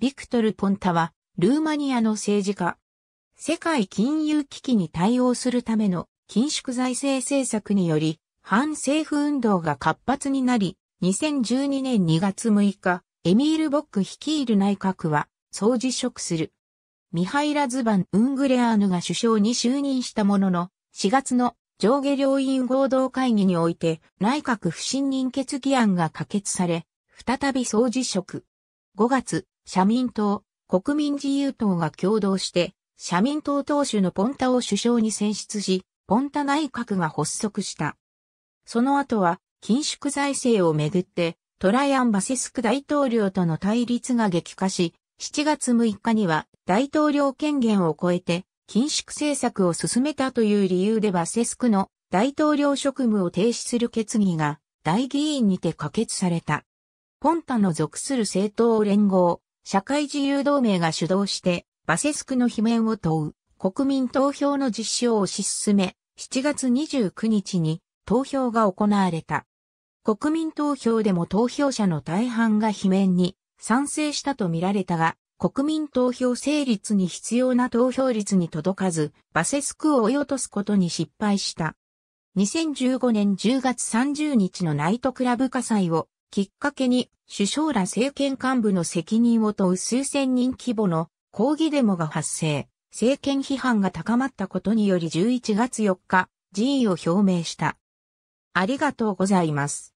ビクトル・ポンタは、ルーマニアの政治家。世界金融危機に対応するための緊縮財政政策により、反政府運動が活発になり、2012年2月6日、エミール・ボック率いる内閣は、総辞職する。ミハイラ・ズバン・ウングレアーヌが首相に就任したものの、4月の上下両院合同会議において、内閣不信任決議案が可決され、再び総辞職。5月、社民党、国民自由党が共同して、社民党党首のポンタを首相に選出し、ポンタ内閣が発足した。その後は、緊縮財政をめぐって、トライアン・バセスク大統領との対立が激化し、7月6日には大統領権限を超えて、緊縮政策を進めたという理由でバセスクの大統領職務を停止する決議が大議員にて可決された。ポンタの属する政党連合、社会自由同盟が主導して、バセスクの罷免を問う国民投票の実施を推し進め、7月29日に投票が行われた。国民投票でも投票者の大半が罷免に賛成したとみられたが、国民投票成立に必要な投票率に届かず、バセスクを追い落とすことに失敗した。2015年10月30日のナイトクラブ火災をきっかけに首相ら政権幹部の責任を問う数千人規模の抗議デモが発生、政権批判が高まったことにより11月4日、辞意を表明した。ありがとうございます。